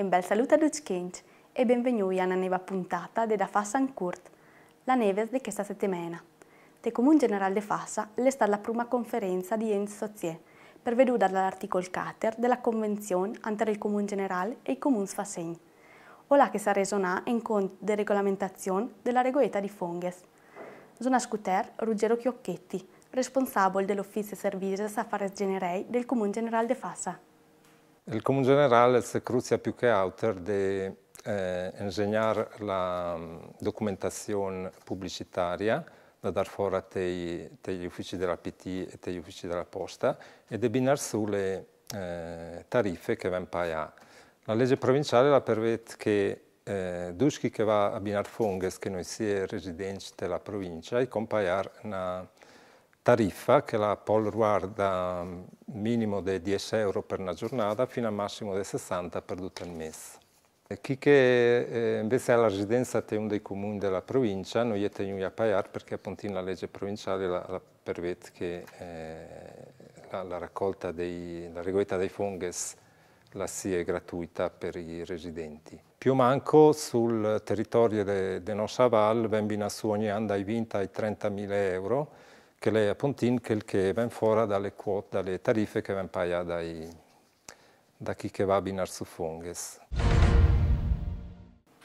Un bel saluto ad tutti e benvenuti a una nuova puntata della Fassa in Curt, la neve di questa settimana. Te Comune Generale de Fassa è stata la prima conferenza di Enz Sozie, perveduta dall'articolo 4 della Convenzione tra il Comune Generale e i Comuni Fasegni, o la che sa resonà in conto de regolamentazione della regoletta di Fonges. Sono scuter Ruggero Chiocchetti, responsabile dell'Ufficio Servizi Affari Generei del Comune Generale de Fassa. Il Comune Generale è crucia più che autor di eh, enseñar la mm, documentazione pubblicitaria da dar fuori a te, te uffici della PT e te uffici della Posta e di debinar sulle eh, tariffe che vengono pagate. La legge provinciale la permette che eh, duschi che va a binar fonges che non sia residente della provincia e compaiare una tariffa che la POL riguarda mm, minimo de 10 euro per una giornata fino a massimo de 60 per tutto il mese. Chi che eh, invece ha la residenza è uno dei comuni della provincia, non è tenuto a pagare perché appunto la legge provinciale la, la permette che eh, la, la, raccolta dei, la raccolta dei fungus la SIE gratuita per i residenti. Più manco sul territorio di de nostra Val vengono su ogni anno dai 20 ai 30 mila euro che le appuntin quel che ven fuori dalle quote, dalle tariffe che vengono paia dai, da chi che va binare su funges.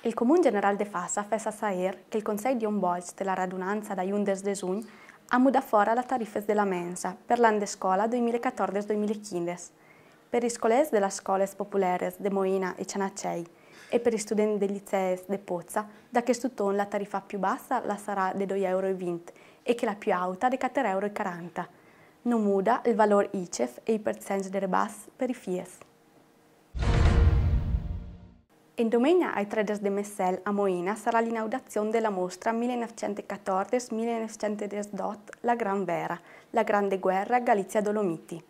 Il Comune General de Fassa fessa saer che il Consiglio di Ombolz della radunanza da Jundes de Zun ha muda fuori la tariffa della mensa per l'anno di scuola 2014-2015, per i scolesi della scuola popolare de Moina e Cianacei e per i studenti del liceo de Pozza, da che stutton la tariffa più bassa la sarà di 2,20 euro e che la più alta è 4,40 euro. Non muda il valore ICEF e i percentuale delle bus per i FIES. In domenica ai traders di Messel a Moina sarà l'inaugurazione della mostra 1914 1912 La Gran Vera, la Grande Guerra Galizia Dolomiti.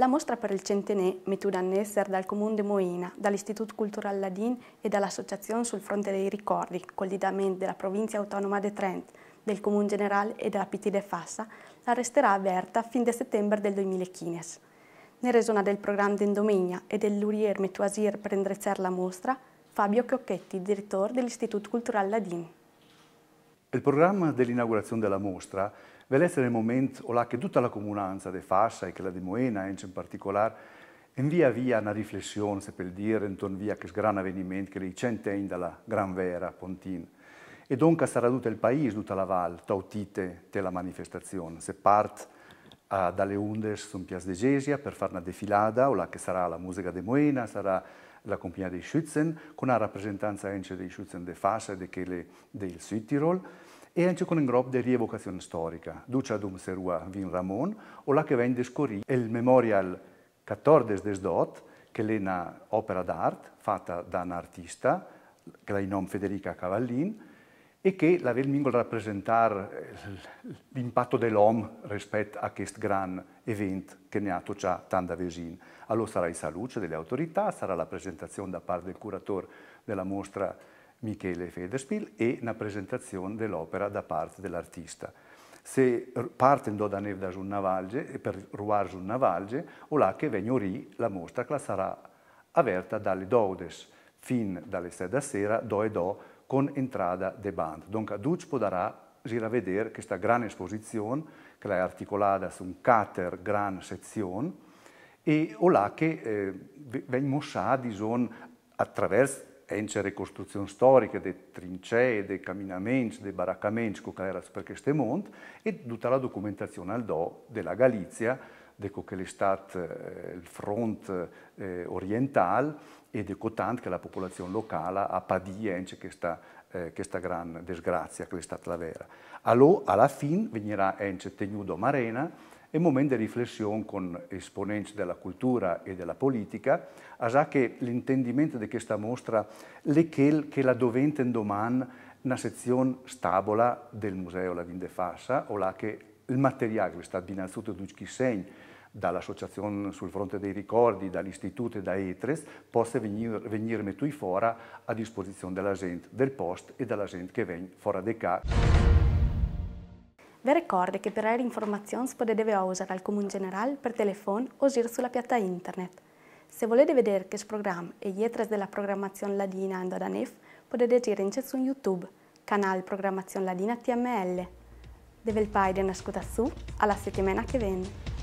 La mostra per il centenè, metuda a Nesser dal Comune de Moina, dall'Istituto Culturale Ladin e dall'Associazione sul fronte dei ricordi, collidamente della provincia autonoma de Trent, del Comune Generale e della PT de Fassa, la resterà aperta fin da settembre del 2015. Ne resona del programma d'Endomegna e dell'Urier Metuasir per indrezzare la mostra, Fabio Chiocchetti, direttore dell'Istituto Culturale Ladin. Il programma dell'inaugurazione della mostra Vele essere il momento, o là che tutta la comunanza de Fascia e che la di Moena eh, in particolare, invia via una riflessione, se per dire, intorno via che sgrana avvenimento che le cent'anni dalla Gran Vera, Pontin. E dunque sarà tutto il paese, tutta la Val, tautite della manifestazione. Se parte uh, dalle Undes su Piazza de Gesia per fare una defilata, o là che sarà la musica de Moena, sarà la compagnia dei Schützen, con la rappresentanza anche dei Schützen de Fascia e de del Südtirol, e anche con un gruppo di rievocazione storica, duce dum serua Vin Ramon, o la che vende scorì il Memorial 14 des desdot, che è un'opera d'arte fatta da un artista, che ha il nome Federica Cavallin, e che la eh, a rappresentare l'impatto dell'uomo rispetto a questo gran evento che ne ha già tanta vesin. Allora sarà il saluto delle autorità, sarà la presentazione da parte del curatore della mostra Michele Federspiel e una presentazione dell'opera da parte dell'artista. Se partendo da Nevda sul Navalge e per Ruar sul Navalge, o là che vegno rì la mostra che sarà aperta dalle Doudes fin dalle 6 da sera, do e do, con entrata de band. Dunque, Duc podarà a vedere questa grande esposizione, che è articolata su un cater gran sezione, e o là che eh, vengo mostrati attraverso ence recostruzioni storiche de trincee, de camminamenti, de baraccamenti che era per questo monte e tutta la documentazione al do della Galizia, de che l'estat, eh, il front eh, orientale e di cotant che la popolazione locale ha Padia ence questa, eh, questa gran disgrazia che è stata la vera. Allora, alla fine, venirà ence eh, tenuto Marena, e momento di riflessione con esponenti della cultura e della politica, a che l'intendimento di questa mostra è che, che la in domani una sezione stabola del Museo Lavin de Fassa, o là che il materiale che è sta innanzitutto Ducchi Segni, dall'Associazione sul fronte dei ricordi, dall'Istituto e da ETRES, possa venire, venire metto fuori a disposizione della gente del post e della gente che viene fuori dai casa. Vi ricordo che per avere informazioni potete usare al Comune Generale per telefono o sulla piatta internet. Se volete vedere questo programma e gli etras della programmazione ladina ando da NEF, potete girare in su YouTube, canale Programmazione Ladina TML. Deve il paio di ascoltare su alla settimana che viene.